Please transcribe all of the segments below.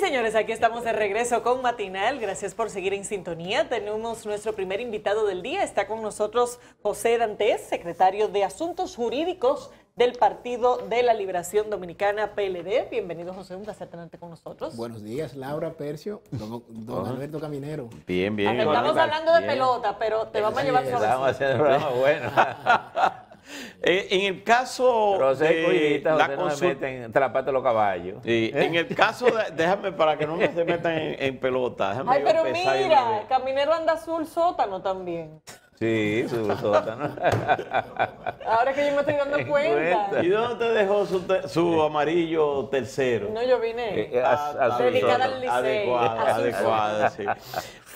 señores, aquí estamos de regreso con Matinal. Gracias por seguir en sintonía. Tenemos nuestro primer invitado del día. Está con nosotros José Dantes, secretario de Asuntos Jurídicos del Partido de la Liberación Dominicana, PLD. Bienvenido, José, un placer tenerte con nosotros. Buenos días, Laura Percio, don, Alberto Caminero. Bien, bien. Estamos hablando de pelota, pero te vamos a llevar sobre Vamos un programa bueno. en el caso de la la no la de los caballos. En el caso, déjame para que no me se metan en, pelota. Ay, pero mira, Caminero anda azul sótano también. Sí, su sótano. Ahora que yo me estoy dando cuenta. ¿Y dónde te dejó su, amarillo tercero? No, yo vine. Eh, eh, a, ah, dedicada al liceo. Adecuada, adecuada, sí.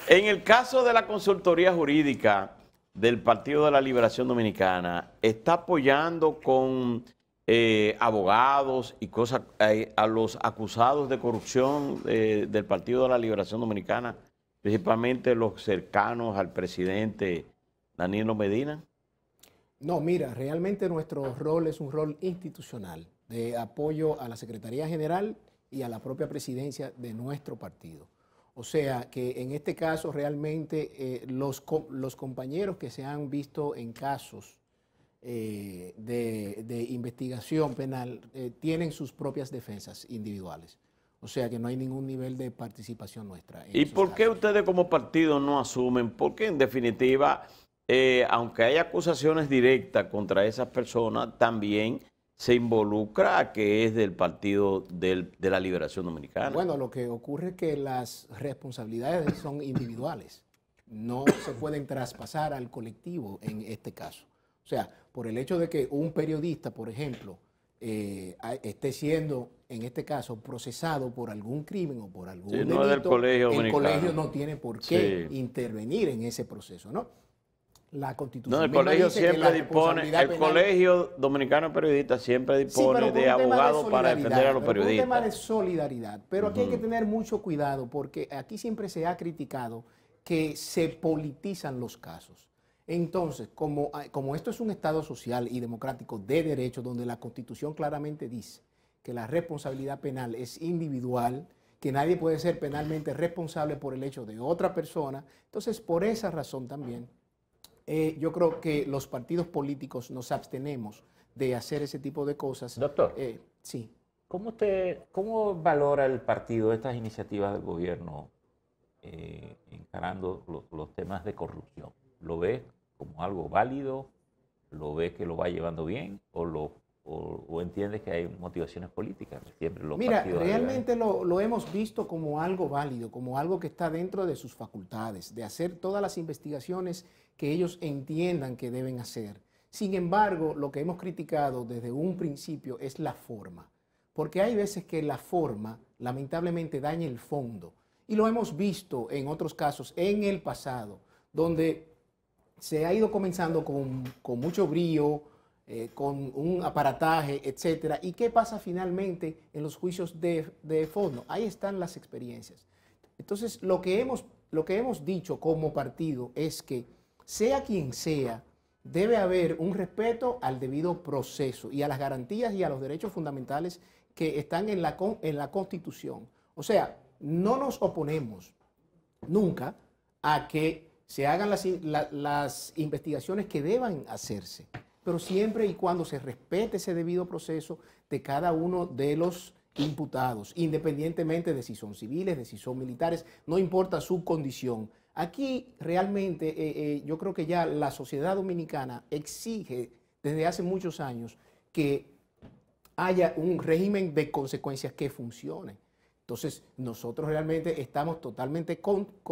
En el caso de la consultoría jurídica, del Partido de la Liberación Dominicana está apoyando con eh, abogados y cosas eh, a los acusados de corrupción eh, del Partido de la Liberación Dominicana, principalmente los cercanos al presidente Danilo Medina? No, mira, realmente nuestro rol es un rol institucional de apoyo a la Secretaría General y a la propia presidencia de nuestro partido. O sea, que en este caso realmente eh, los, los compañeros que se han visto en casos eh, de, investigación penal eh, tienen sus propias defensas individuales. O sea que no hay ningún nivel de participación nuestra. ¿Y por qué ustedes como partido no asumen? Porque en definitiva, aunque hay acusaciones directas contra esas personas, también se involucra que es del Partido del, de la Liberación Dominicana. Bueno, lo que ocurre es que las responsabilidades son individuales. No se pueden traspasar al colectivo en este caso. O sea, por el hecho de que un periodista, por ejemplo, eh, esté siendo, en este caso, procesado por algún crimen o por algún delito, del colegio el colegio no tiene por qué intervenir en ese proceso, ¿no? la constitución. No, el colegio siempre dispone, el colegio dominicano periodista siempre dispone de abogados para defender a los periodistas. Es un tema de solidaridad, pero aquí hay que tener mucho cuidado porque aquí siempre se ha criticado que se politizan los casos. Entonces, como, ah, como esto es un Estado social y democrático de derecho, donde la Constitución claramente dice que la responsabilidad penal es individual, que nadie puede ser penalmente responsable por el hecho de otra persona, entonces por esa razón también eh, yo creo que los partidos políticos nos abstenemos de hacer ese tipo de cosas. Doctor. Eh, sí. ¿Cómo, usted, ¿Cómo valora el partido estas iniciativas del gobierno eh, encarando los, los temas de corrupción? ¿Lo ve como algo válido? ¿Lo ve que lo va llevando bien o lo o, entiendes que hay motivaciones políticas. Siempre Mira, realmente lo, hemos visto como algo válido, como algo que está dentro de sus facultades, de hacer todas las investigaciones que ellos entiendan que deben hacer. Sin embargo, lo que hemos criticado desde un principio es la forma, porque hay veces que la forma lamentablemente daña el fondo. Y lo hemos visto en otros casos en el pasado, donde se ha ido comenzando con, con mucho brío, eh, con un aparataje, etcétera. ¿Y qué pasa finalmente en los juicios de, fondo? Ahí están las experiencias. Entonces, lo que, hemos, lo que hemos dicho como partido es que, sea quien sea, debe haber un respeto al debido proceso y a las garantías y a los derechos fundamentales que están en la, en la Constitución. O sea, no nos oponemos nunca a que se hagan las, las investigaciones que deban hacerse pero siempre y cuando se respete ese debido proceso de cada uno de los imputados, independientemente de si son civiles, de si son militares, no importa su condición. Aquí realmente eh, eh, yo creo que ya la sociedad dominicana exige desde hace muchos años que haya un régimen de consecuencias que funcione. Entonces, nosotros realmente estamos totalmente con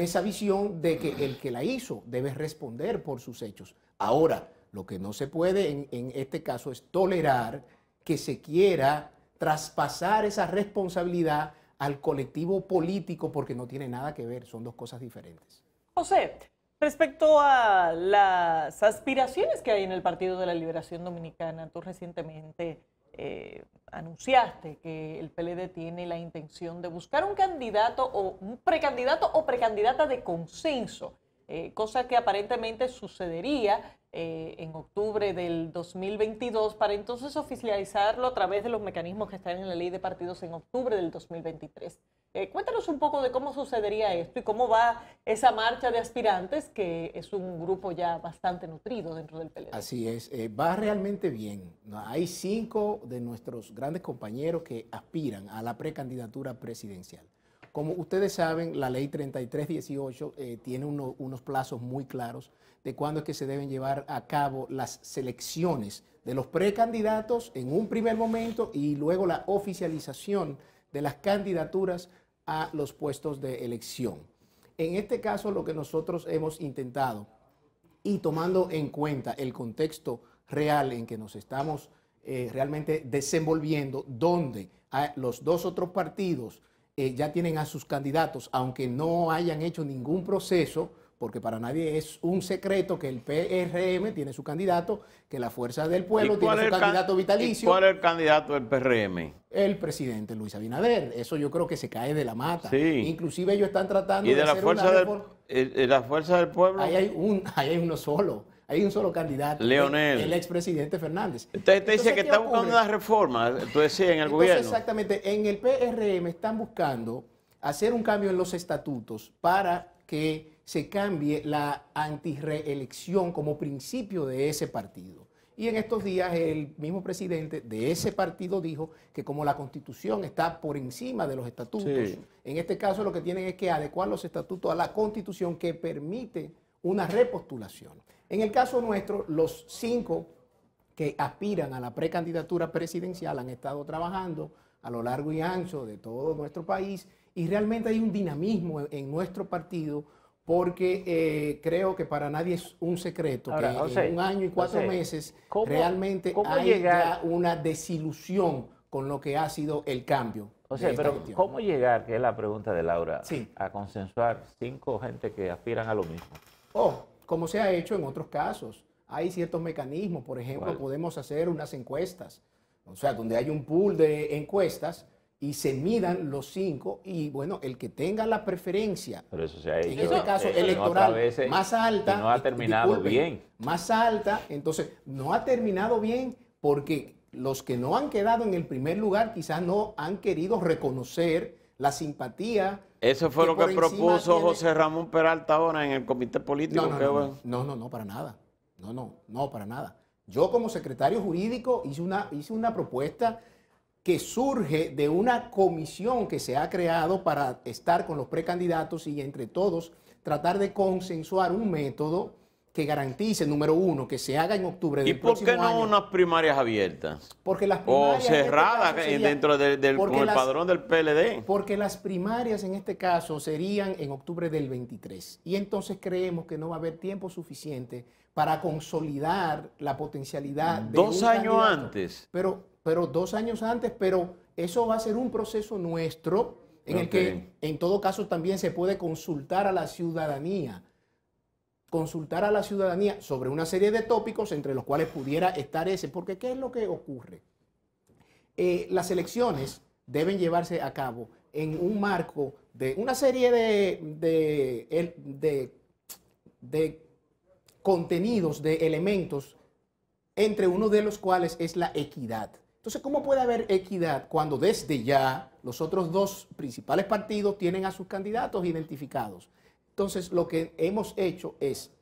esa visión de que el que la hizo debe responder por sus hechos. Ahora, lo que no se puede en, este caso es tolerar que se quiera traspasar esa responsabilidad al colectivo político porque no tiene nada que ver, son dos cosas diferentes. José, respecto a las aspiraciones que hay en el Partido de la Liberación Dominicana, tú recientemente eh, anunciaste que el PLD tiene la intención de buscar un candidato o un precandidato o precandidata de consenso eh, cosa que aparentemente sucedería eh, en octubre del 2022 para entonces oficializarlo a través de los mecanismos que están en la ley de partidos en octubre del 2023. Eh, cuéntanos un poco de cómo sucedería esto y cómo va esa marcha de aspirantes, que es un grupo ya bastante nutrido dentro del PLD. Así es, va realmente bien. Hay cinco de nuestros grandes compañeros que aspiran a la precandidatura presidencial. Como ustedes saben, la ley 3318 eh, tiene unos plazos muy claros de cuándo es que se deben llevar a cabo las selecciones de los precandidatos en un primer momento y luego la oficialización de las candidaturas a los puestos de elección. En este caso, lo que nosotros hemos intentado y tomando en cuenta el contexto real en que nos estamos eh, realmente desenvolviendo, donde los dos otros partidos, eh, ya tienen a sus candidatos, aunque no hayan hecho ningún proceso, porque para nadie es un secreto que el PRM tiene su candidato, que la Fuerza del Pueblo tiene su candidato vitalicio. ¿Cuál es el candidato del PRM? El presidente Luis Abinader. Eso yo creo que se cae de la mata. Sí. Inclusive ellos están tratando de, la fuerza del, la Fuerza del Pueblo? hay, un, ahí hay uno solo hay un solo candidato. Leonel. El, expresidente Fernández. Usted, dice que está buscando una reforma, tú decías, en el gobierno. Exactamente. En el PRM están buscando hacer un cambio en los estatutos para que se cambie la antireelección... como principio de ese partido. Y en estos días el mismo presidente de ese partido dijo que como la constitución está por encima de los estatutos, en este caso lo que tienen es que adecuar los estatutos a la constitución que permite una repostulación. En el caso nuestro, los cinco que aspiran a la precandidatura presidencial han estado trabajando a lo largo y ancho de todo nuestro país y realmente hay un dinamismo en nuestro partido porque eh, creo que para nadie es un secreto que en un año y cuatro meses realmente hay una desilusión con lo que ha sido el cambio. O sea, pero ¿cómo llegar, que es la pregunta de Laura, a consensuar cinco gente que aspiran a lo mismo? Oh, como se ha hecho en otros casos. Hay ciertos mecanismos, por ejemplo, podemos hacer unas encuestas, o sea, donde hay un pool de encuestas y se midan los cinco y bueno, el que tenga la preferencia, en este caso eh, electoral, eh, más alta, no ha terminado bien. Más alta, entonces no ha terminado bien porque los que no han quedado en el primer lugar quizás no han querido reconocer la simpatía eso fue lo que propuso José Ramón Peralta ahora en el comité político. No no no, no, para nada. No, no, no, para nada. Yo como secretario jurídico hice una, hice una propuesta que surge de una comisión que se ha creado para estar con los precandidatos y entre todos tratar de consensuar un método que garantice, número uno, que se haga en octubre del ¿Y por qué no unas primarias abiertas? Porque las primarias o este cerradas dentro del, padrón del PLD. Porque las primarias en este caso serían en octubre del 23. Y entonces creemos que no va a haber tiempo suficiente para consolidar la potencialidad de Dos años antes. Pero, pero dos años antes, pero eso va a ser un proceso nuestro en el que en todo caso también se puede consultar a la ciudadanía consultar a la ciudadanía sobre una serie de tópicos entre los cuales pudiera estar ese, porque ¿qué es lo que ocurre? Eh, las elecciones deben llevarse a cabo en un marco de una serie de, de, de contenidos, de elementos, entre uno de los cuales es la equidad. Entonces, ¿cómo puede haber equidad cuando desde ya los otros dos principales partidos tienen a sus candidatos identificados? Entonces, lo que hemos hecho es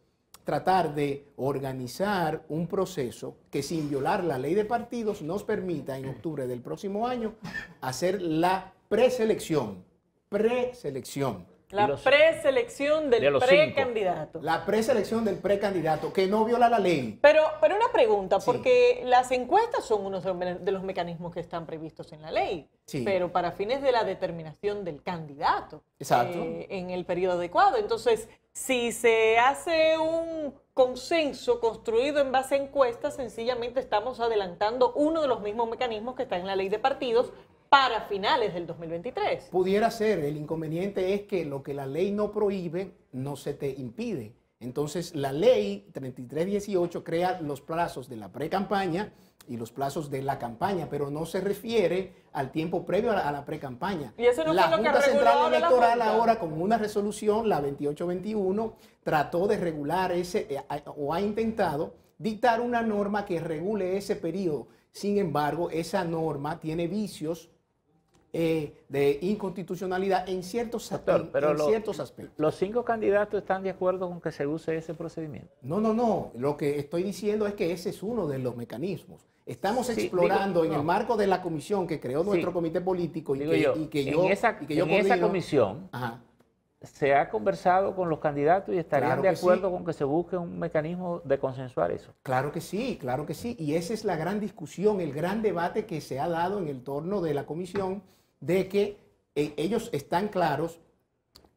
tratar de organizar un proceso que sin violar la ley de partidos nos permita en octubre del próximo año hacer la preselección, preselección la preselección del precandidato. La preselección del precandidato, que no viola la ley. Pero, pero una pregunta, porque las encuestas son uno de los mecanismos que están previstos en la ley, pero para fines de la determinación del candidato Exacto. Eh, en el periodo adecuado. Entonces, si se hace un consenso construido en base a encuestas, sencillamente estamos adelantando uno de los mismos mecanismos que está en la ley de partidos, para finales del 2023. Pudiera ser, el inconveniente es que lo que la ley no prohíbe no se te impide. Entonces, la ley 3318 crea los plazos de la pre-campaña y los plazos de la campaña, pero no se refiere al tiempo previo a la, pre-campaña. Y eso no la Junta Central Electoral ahora, con una resolución, la 2821, trató de regular ese, eh, o ha intentado dictar una norma que regule ese periodo. Sin embargo, esa norma tiene vicios eh, de inconstitucionalidad en ciertos, aspectos. ¿Los cinco candidatos están de acuerdo con que se use ese procedimiento? No, no, no. Lo que estoy diciendo es que ese es uno de los mecanismos. Estamos explorando en el marco de la comisión que creó nuestro comité político y que, yo, y en esa, en comisión se ha conversado con los candidatos y estarían de acuerdo con que se busque un mecanismo de consensuar eso. Claro que sí, claro que sí. Y esa es la gran discusión, el gran debate que se ha dado en el torno de la comisión de que eh, ellos están claros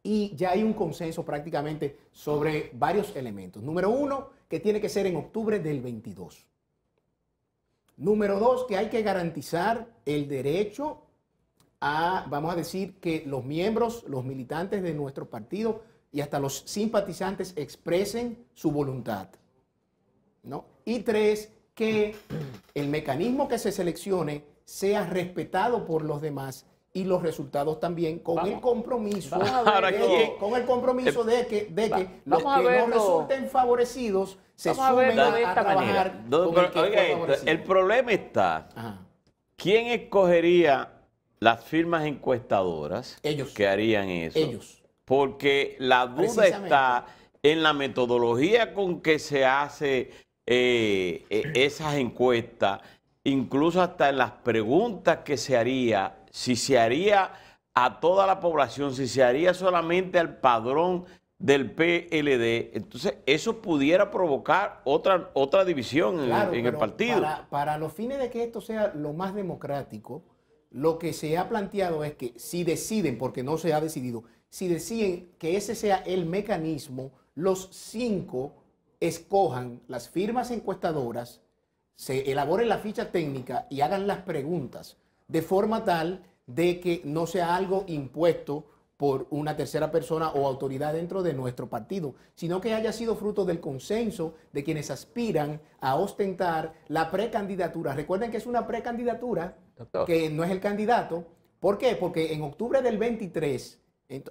y ya hay un consenso prácticamente sobre varios elementos. Número uno, que tiene que ser en octubre del 22. Número dos, que hay que garantizar el derecho a, vamos a decir, que los miembros, los militantes de nuestro partido y hasta los simpatizantes expresen su voluntad. Y tres, que el mecanismo que se seleccione sea respetado por los demás y los resultados también con el compromiso con el compromiso de que, los que no resulten favorecidos se sumen a, trabajar el, problema está quién escogería las firmas encuestadoras que harían eso ellos porque la duda está en la metodología con que se hace eh, e, esas encuestas incluso hasta en las preguntas que se haría si se haría a toda la población, si se haría solamente al padrón del PLD, entonces eso pudiera provocar otra, otra división en, el partido. Para, para los fines de que esto sea lo más democrático, lo que se ha planteado es que si deciden, porque no se ha decidido, si deciden que ese sea el mecanismo, los cinco escojan las firmas encuestadoras, se elaboren la ficha técnica y hagan las preguntas de forma tal de que no sea algo impuesto por una tercera persona o autoridad dentro de nuestro partido, sino que haya sido fruto del consenso de quienes aspiran a ostentar la precandidatura. Recuerden que es una precandidatura, que no es el candidato. ¿Por qué? Porque en octubre del 23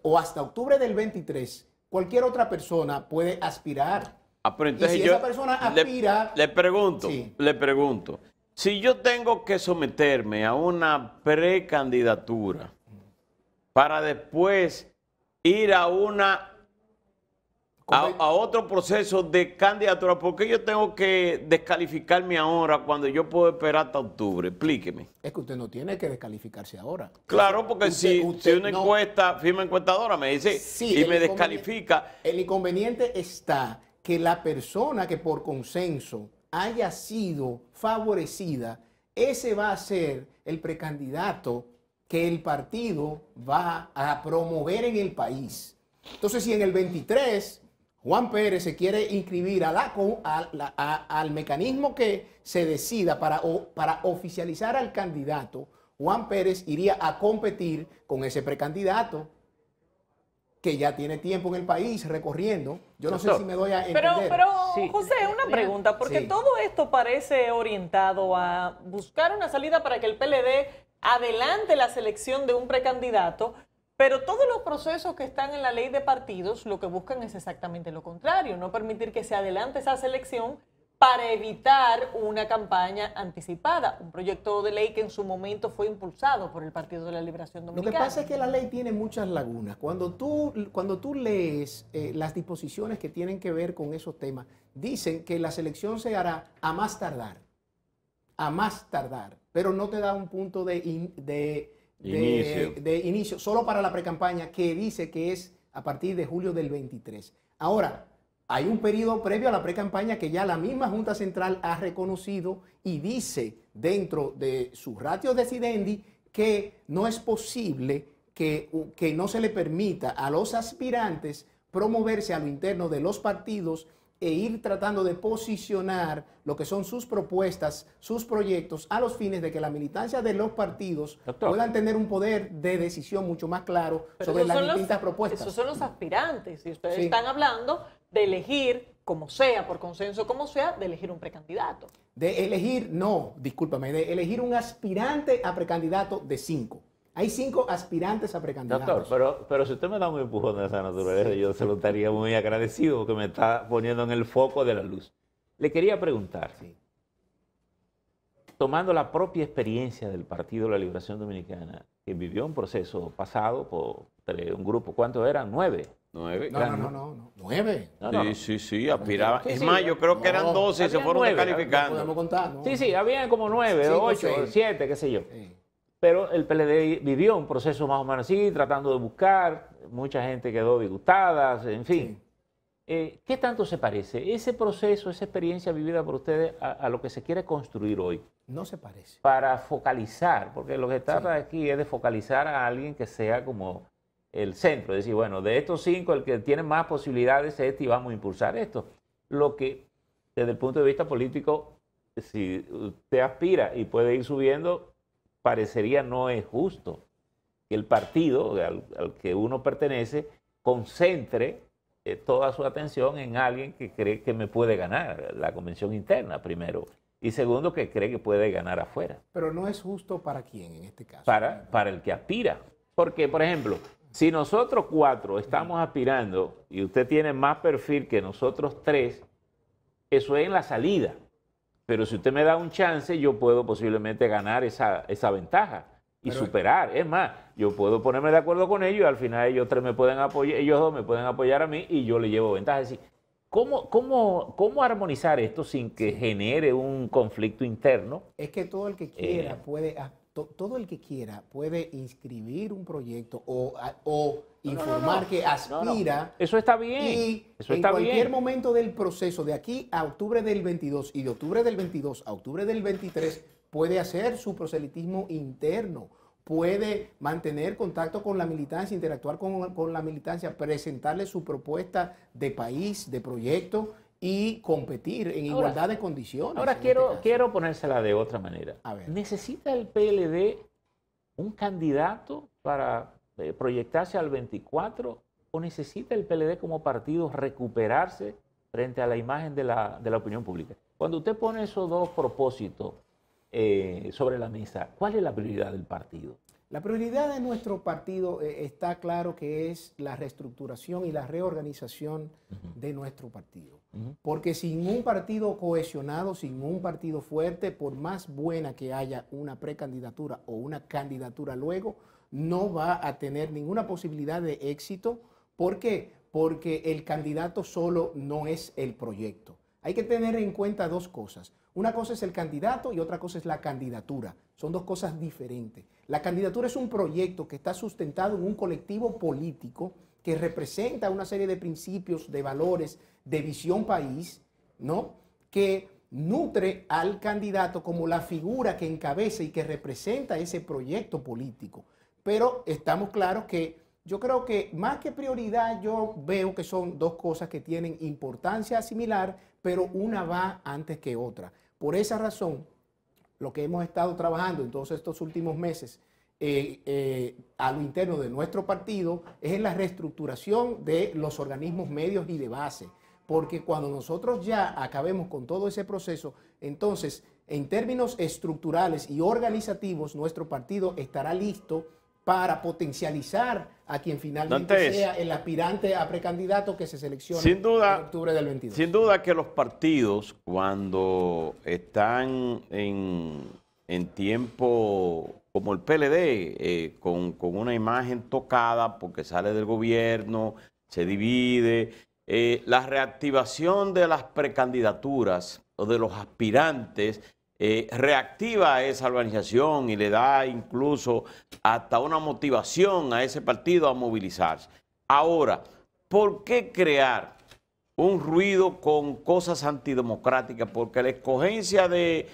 o hasta octubre del 23, cualquier otra persona puede aspirar. Ah, entonces si esa persona aspira... Le, pregunto, le pregunto, si yo tengo que someterme a una precandidatura para después ir a una a, otro proceso de candidatura, ¿por qué yo tengo que descalificarme ahora cuando yo puedo esperar hasta octubre? Explíqueme. Es que usted no tiene que descalificarse ahora. Claro, porque si, usted una encuesta, firma encuestadora, me dice y me descalifica. El inconveniente está que la persona que por consenso haya sido favorecida, ese va a ser el precandidato que el partido va a promover en el país. Entonces, si en el 23 Juan Pérez se quiere inscribir al mecanismo que se decida para, para oficializar al candidato, Juan Pérez iría a competir con ese precandidato que ya tiene tiempo en el país recorriendo. Yo no sé si me doy a entender. Pero, José, una pregunta, porque todo esto parece orientado a buscar una salida para que el PLD adelante la selección de un precandidato, pero todos los procesos que están en la ley de partidos lo que buscan es exactamente lo contrario, no permitir que se adelante esa selección para evitar una campaña anticipada, un proyecto de ley que en su momento fue impulsado por el Partido de la Liberación Dominicana. Lo que pasa es que la ley tiene muchas lagunas. Cuando tú, cuando tú lees eh, las disposiciones que tienen que ver con esos temas, dicen que la selección se hará a más tardar, a más tardar, pero no te da un punto de, inicio. de inicio, solo para la precampaña que dice que es a partir de julio del 23. Ahora, hay un periodo previo a la pre-campaña que ya la misma Junta Central ha reconocido y dice dentro de su ratio decidendi que no es posible que, no se le permita a los aspirantes promoverse a lo interno de los partidos e ir tratando de posicionar lo que son sus propuestas, sus proyectos, a los fines de que la militancia de los partidos puedan tener un poder de decisión mucho más claro sobre las distintas propuestas. Esos son los aspirantes, y ustedes están hablando de elegir, como sea, por consenso como sea, de elegir un precandidato. De elegir, no, discúlpame, de elegir un aspirante a precandidato de cinco. Hay cinco aspirantes a precandidatos. Doctor, pero, pero si usted me da un empujón de esa naturaleza, yo se lo estaría muy agradecido porque me está poniendo en el foco de la luz. Le quería preguntar, tomando la propia experiencia del Partido de la Liberación Dominicana, que vivió un proceso pasado por un grupo, ¿cuántos eran? Nueve ¿Nueve? No, no, no, no, nueve. Sí, sí, sí, aspiraba. Es más, yo creo que eran doce y se fueron descalificando. Sí, sí, había como nueve, ocho, siete, qué sé yo. Pero el PLD vivió un proceso más o menos así, tratando de buscar, mucha gente quedó disgustada, en fin. Eh, ¿Qué tanto se parece ese proceso, esa experiencia vivida por ustedes a, lo que se quiere construir hoy? No se parece. Para focalizar, porque lo que trata aquí es de focalizar a alguien que sea como el centro, es decir, bueno, de estos cinco, el que tiene más posibilidades es este y vamos a impulsar esto. Lo que, desde el punto de vista político, si usted aspira y puede ir subiendo, parecería no es justo que el partido al, que uno pertenece concentre eh, toda su atención en alguien que cree que me puede ganar la convención interna, primero y segundo que cree que puede ganar afuera. Pero no es justo para quién en este caso. Para, para el que aspira. Porque, por ejemplo, si nosotros cuatro estamos aspirando y usted tiene más perfil que nosotros tres, eso es en la salida. Pero si usted me da un chance, yo puedo posiblemente ganar esa, esa ventaja y superar. Es más, yo puedo ponerme de acuerdo con ellos y al final ellos tres me pueden apoyar, ellos dos me pueden apoyar a mí y yo le llevo ventaja. Es decir, ¿Cómo, ¿Cómo, armonizar esto sin que genere un conflicto interno? Es que todo el que eh, quiera puede todo el que quiera puede inscribir un proyecto o, informar que aspira. Eso está bien. Y en cualquier momento del proceso, de aquí a octubre del 22 y de octubre del 22 a octubre del 23, puede hacer su proselitismo interno puede mantener contacto con la militancia, interactuar con, con, la militancia, presentarle su propuesta de país, de proyecto y competir en igualdad de condiciones. Ahora este quiero, ponérsela de otra manera. ¿Necesita el PLD un candidato para eh, proyectarse al 24 o necesita el PLD como partido recuperarse frente a la imagen de la, opinión pública? Cuando usted pone esos dos propósitos eh, sobre la mesa, ¿cuál es la prioridad del partido? La prioridad de nuestro partido eh, está claro que es la reestructuración y la reorganización de nuestro partido. Porque sin un partido cohesionado, sin un partido fuerte, por más buena que haya una precandidatura o una candidatura luego, no va a tener ninguna posibilidad de éxito. ¿Por qué? Porque el candidato solo no es el proyecto. Hay que tener en cuenta dos cosas. Una cosa es el candidato y otra cosa es la candidatura. Son dos cosas diferentes. La candidatura es un proyecto que está sustentado en un colectivo político que representa una serie de principios, de valores, de visión país, ¿no? Que nutre al candidato como la figura que encabeza y que representa ese proyecto político. Pero estamos claros que yo creo que más que prioridad, yo veo que son dos cosas que tienen importancia similar, pero una va antes que otra. Por esa razón, lo que hemos estado trabajando en todos estos últimos meses eh, eh, a lo interno de nuestro partido es en la reestructuración de los organismos medios y de base. Porque cuando nosotros ya acabemos con todo ese proceso, entonces, en términos estructurales y organizativos, nuestro partido estará listo para potencializar a quien finalmente sea el aspirante a precandidato que se seleccione en octubre del 22. Sin duda que los partidos cuando están en, en tiempo como el PLD, eh, con, una imagen tocada porque sale del gobierno, se divide, eh, la reactivación de las precandidaturas o de los aspirantes eh, reactiva esa organización y le da incluso hasta una motivación a ese partido a movilizarse. Ahora, ¿por qué crear un ruido con cosas antidemocráticas? Porque la escogencia de,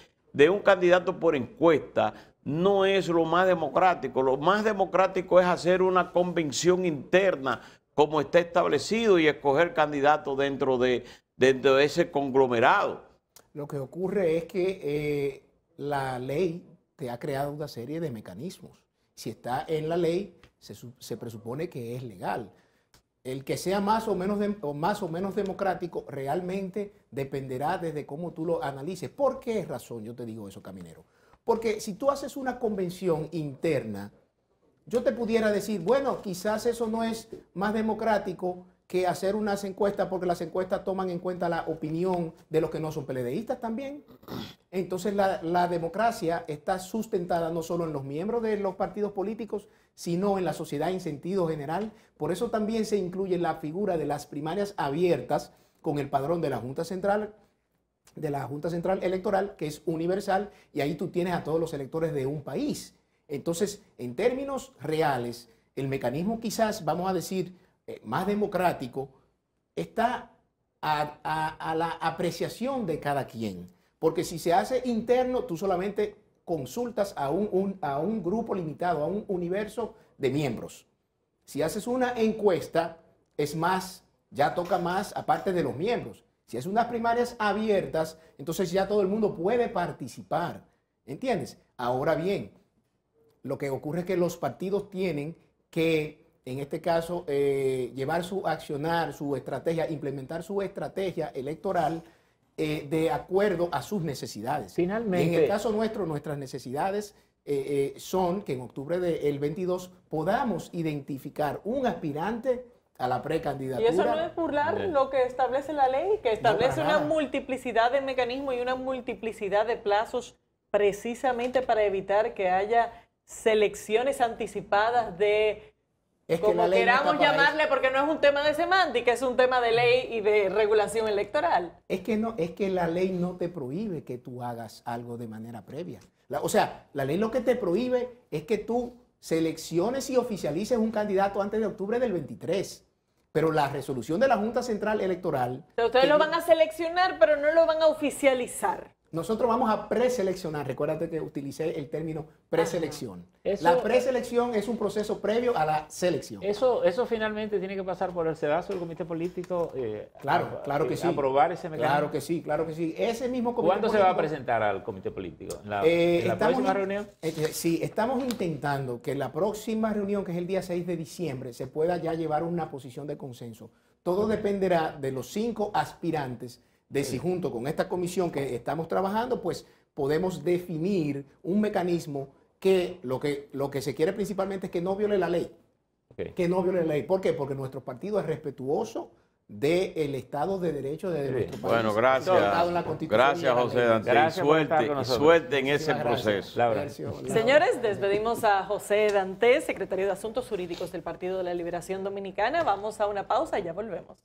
un candidato por encuesta no es lo más democrático. Lo más democrático es hacer una convención interna como está establecido y escoger candidatos dentro de, dentro de ese conglomerado. Lo que ocurre es que eh, la ley te ha creado una serie de mecanismos. Si está en la ley, se, presupone que es legal. El que sea más o, menos más o menos democrático realmente dependerá desde cómo tú lo analices. ¿Por qué razón yo te digo eso, caminero? Porque si tú haces una convención interna, yo te pudiera decir, bueno, quizás eso no es más democrático que hacer unas encuestas porque las encuestas toman en cuenta la opinión de los que no son peledeístas también. Entonces la, democracia está sustentada no solo en los miembros de los partidos políticos, sino en la sociedad en sentido general. Por eso también se incluye la figura de las primarias abiertas con el padrón de la Junta Central de la Junta Central Electoral, que es universal, y ahí tú tienes a todos los electores de un país. Entonces, en términos reales, el mecanismo quizás, vamos a decir, eh, más democrático, está a, la apreciación de cada quien. Porque si se hace interno, tú solamente consultas a un, a un grupo limitado, a un universo de miembros. Si haces una encuesta, es más, ya toca más aparte de los miembros. Si es unas primarias abiertas, entonces ya todo el mundo puede participar. ¿Entiendes? Ahora bien, lo que ocurre es que los partidos tienen que en este caso, eh, llevar su accionar, su estrategia, implementar su estrategia electoral eh, de acuerdo a sus necesidades. Finalmente. en el caso nuestro, nuestras necesidades eh, son que en octubre del 22 podamos identificar un aspirante a la precandidatura. Y eso no es burlar lo que establece la ley, que establece una multiplicidad de mecanismos y una multiplicidad de plazos precisamente para evitar que haya selecciones anticipadas de es Como queramos llamarle, porque no es un tema de semántica, es un tema de ley y de regulación electoral. Es que no, es que la ley no te prohíbe que tú hagas algo de manera previa. o sea, la ley lo que te prohíbe es que tú selecciones y oficialices un candidato antes de octubre del 23. Pero la resolución de la Junta Central Electoral. ustedes lo van a seleccionar, pero no lo van a oficializar. Nosotros vamos a preseleccionar, recuérdate que utilicé el término preselección. la preselección es un proceso previo a la selección. Eso, eso finalmente tiene que pasar por el sedazo del comité político. Eh, claro, claro que eh, sí. Aprobar ese mecanismo. Claro que sí, claro que sí. Ese mismo comité ¿Cuándo se va a presentar al comité político? la, eh, próxima reunión? sí, estamos intentando que en la próxima reunión, que es el día 6 de diciembre, se pueda ya llevar una posición de consenso. Todo dependerá de los cinco aspirantes de si junto con esta comisión que estamos trabajando, pues podemos definir un mecanismo que lo que, lo que se quiere principalmente es que no viole la ley. Que no viole la ley. ¿Por qué? Porque nuestro partido es respetuoso del Estado de Derecho de nuestro país. Bueno, gracias. gracias, José Dante. y suerte, suerte en ese proceso. Señores, despedimos a José Dante, secretario de Asuntos Jurídicos del Partido de la Liberación Dominicana. Vamos a una pausa y ya volvemos.